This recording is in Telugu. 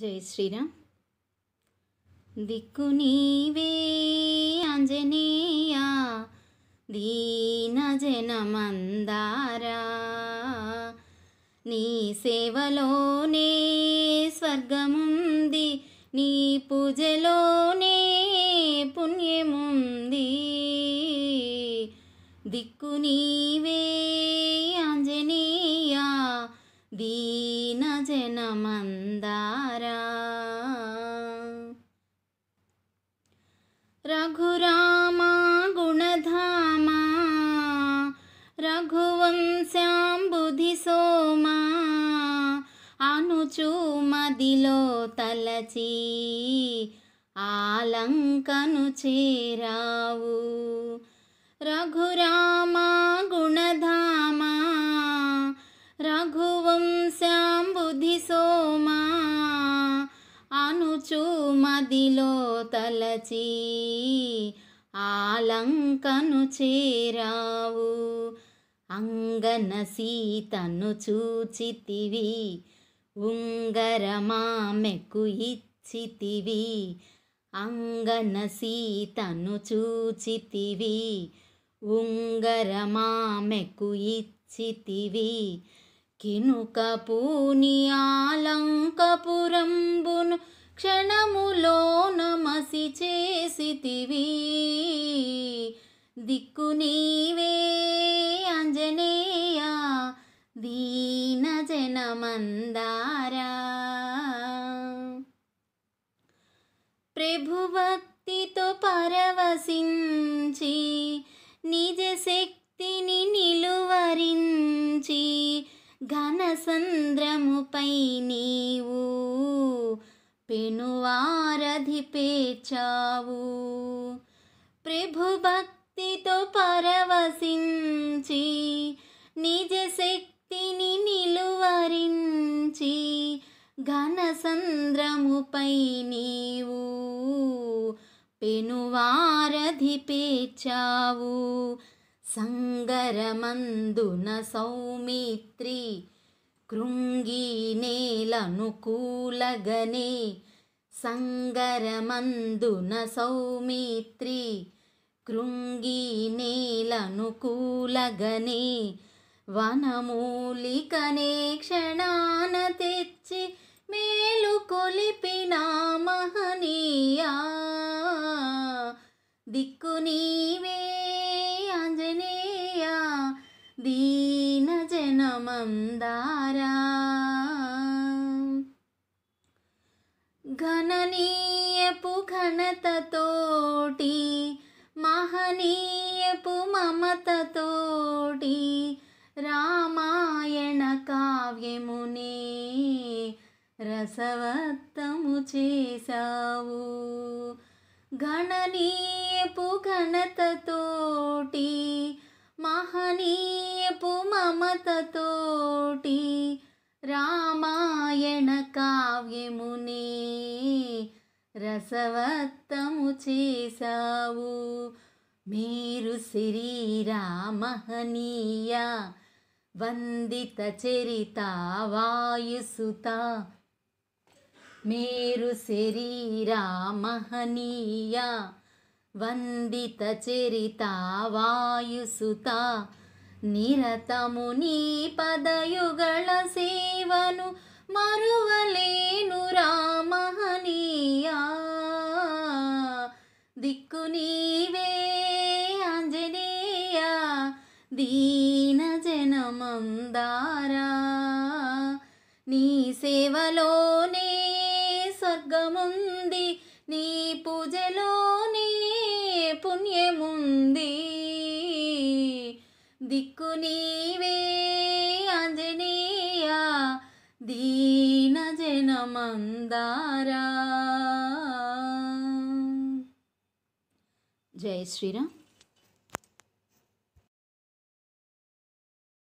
జై శ్రీరామ్ దిక్కు నీవే అంజనేయ దీన జనమందారా నీ సేవలోనే స్వర్గముంది నీ పూజలోనే పుణ్యముంది దిక్కు నీవే ఆంజనేయ దీ జన మందారా రఘురామా గుణధామా బుధి సోమా అనుచూ మదిలో తలచి ఆలంకను చేరావు రఘురామ సమాధిలో తలచి ఆలంకను చేరావు అంగన సీతను చూచితివి ఉంగరమామెకు ఇచ్చితివి అంగన సీతను చూచితివి ఉంగరమామెకు ఇచ్చితివి పూని ఆలంకపురంబును క్షణములో నమసి చేసితివి దిక్కు నీవే అంజనేయ దీన జనమందారా ప్రభువక్తితో పరవశించి నిజ శక్తిని నిలువరించి ఘనసంద్రముపై నీ పెనువారధి ప్రభు భక్తితో పరవశించి నిజ శక్తిని నిలువరించి ఘనసంద్రముపై నీవు పెనువారధి పేచావు సంగరమందున సౌమిత్రి కృంగి నేలను కూలగనే సంగరమందున సౌమిత్రి కృంగి నేలను కూలగనే వనమూలికనే క్షణాన తెచ్చి మేలు కొలిపిన మహనీయా దిక్కుని ఘన మందారా ఘననీయపు ఘనతతోటి మహనీయపు మమతతోటి రామాయణ కావ్యమునే రసవత్తము చేశావు గణనీయపు ఘనతతో ముని రసవత్తము చేశావు మీరు శ్రీరామహనీయ వందిత చరిత వాయుసుత మీరు శ్రీరామహనీయ వందిత చరిత వాయుసుత నిరతముని ನೀ సేవను మరువలేను ఆంజనేయా దిక్కు నీవే ఆంజనేయా దీన జనమందారా నీ సేవలోనే స్వర్గముంది నీ పూజలోనే పుణ్యముంది దిక్కు నీవే ఆంజనేయ దీన జనమందారా జై శ్రీరామ్